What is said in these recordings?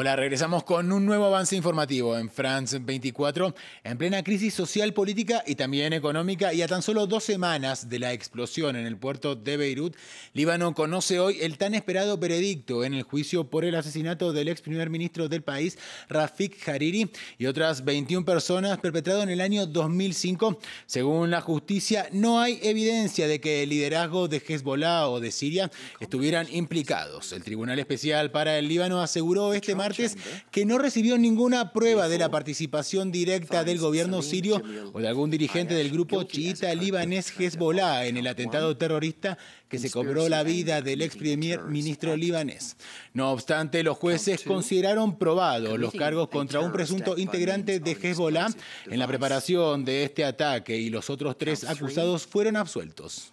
Hola, regresamos con un nuevo avance informativo en France 24, en plena crisis social, política y también económica, y a tan solo dos semanas de la explosión en el puerto de Beirut, Líbano conoce hoy el tan esperado veredicto en el juicio por el asesinato del ex primer ministro del país, Rafik Hariri, y otras 21 personas perpetrado en el año 2005. Según la justicia, no hay evidencia de que el liderazgo de Hezbollah o de Siria estuvieran implicados. El Tribunal Especial para el Líbano aseguró este martes que no recibió ninguna prueba de la participación directa del gobierno sirio o de algún dirigente del grupo chiita libanés Hezbollah en el atentado terrorista que se cobró la vida del ex primer ministro libanés. No obstante, los jueces consideraron probados los cargos contra un presunto integrante de Hezbollah en la preparación de este ataque y los otros tres acusados fueron absueltos.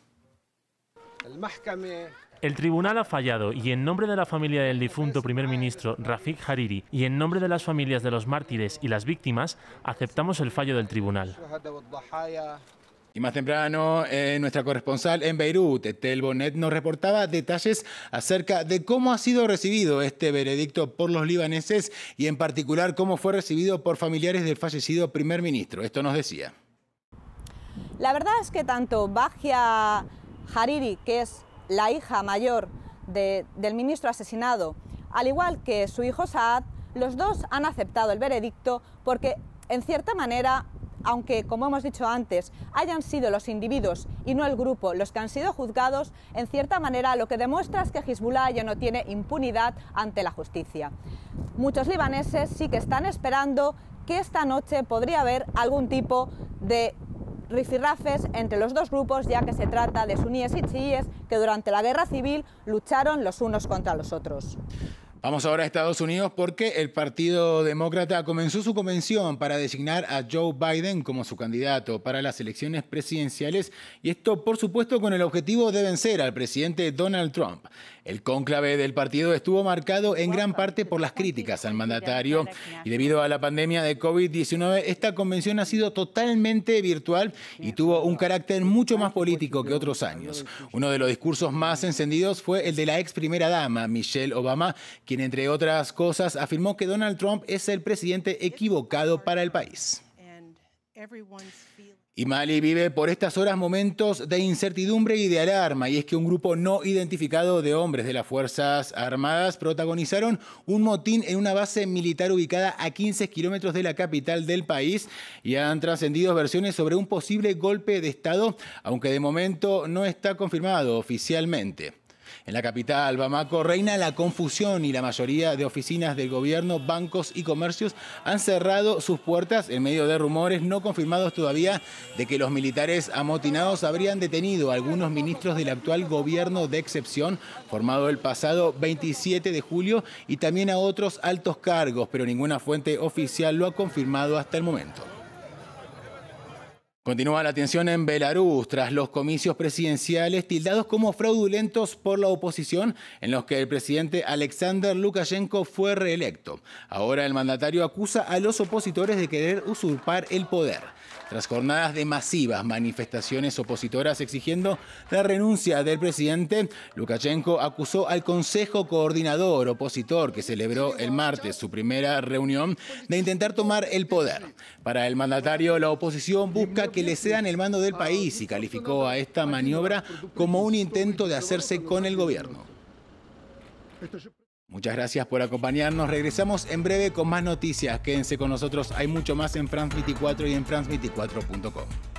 El tribunal ha fallado y en nombre de la familia del difunto primer ministro Rafik Hariri y en nombre de las familias de los mártires y las víctimas, aceptamos el fallo del tribunal. Y más temprano, eh, nuestra corresponsal en Beirut, Tel Bonet, nos reportaba detalles acerca de cómo ha sido recibido este veredicto por los libaneses y en particular cómo fue recibido por familiares del fallecido primer ministro. Esto nos decía. La verdad es que tanto Bajia Hariri, que es la hija mayor del ministro asesinado, al igual que su hijo Saad, los dos han aceptado el veredicto porque, en cierta manera, aunque, como hemos dicho antes, hayan sido los individuos y no el grupo los que han sido juzgados, en cierta manera lo que demuestra es que Hezbollah ya no tiene impunidad ante la justicia. Muchos libaneses sí que están esperando que esta noche podría haber algún tipo de rifirrafes entre los dos grupos, ya que se trata de suníes y chiíes que durante la guerra civil lucharon los unos contra los otros. Vamos ahora a Estados Unidos porque el Partido Demócrata comenzó su convención para designar a Joe Biden como su candidato para las elecciones presidenciales y esto por supuesto con el objetivo de vencer al presidente Donald Trump. El cónclave del partido estuvo marcado en gran parte por las críticas al mandatario y debido a la pandemia de COVID-19 esta convención ha sido totalmente virtual y tuvo un carácter mucho más político que otros años. Uno de los discursos más encendidos fue el de la ex primera dama Michelle Obama, quien quien entre otras cosas afirmó que Donald Trump es el presidente equivocado para el país. Y Mali vive por estas horas momentos de incertidumbre y de alarma, y es que un grupo no identificado de hombres de las Fuerzas Armadas protagonizaron un motín en una base militar ubicada a 15 kilómetros de la capital del país y han trascendido versiones sobre un posible golpe de Estado, aunque de momento no está confirmado oficialmente. En la capital, Bamako, reina la confusión y la mayoría de oficinas del gobierno, bancos y comercios han cerrado sus puertas en medio de rumores no confirmados todavía de que los militares amotinados habrían detenido a algunos ministros del actual gobierno de excepción formado el pasado 27 de julio y también a otros altos cargos, pero ninguna fuente oficial lo ha confirmado hasta el momento. Continúa la atención en Belarus tras los comicios presidenciales tildados como fraudulentos por la oposición en los que el presidente Alexander Lukashenko fue reelecto. Ahora el mandatario acusa a los opositores de querer usurpar el poder. Tras jornadas de masivas manifestaciones opositoras exigiendo la renuncia del presidente, Lukashenko acusó al Consejo Coordinador Opositor que celebró el martes su primera reunión de intentar tomar el poder. Para el mandatario, la oposición busca que le en el mando del país y calificó a esta maniobra como un intento de hacerse con el gobierno. Muchas gracias por acompañarnos. Regresamos en breve con más noticias. Quédense con nosotros. Hay mucho más en France 24 y en france24.com.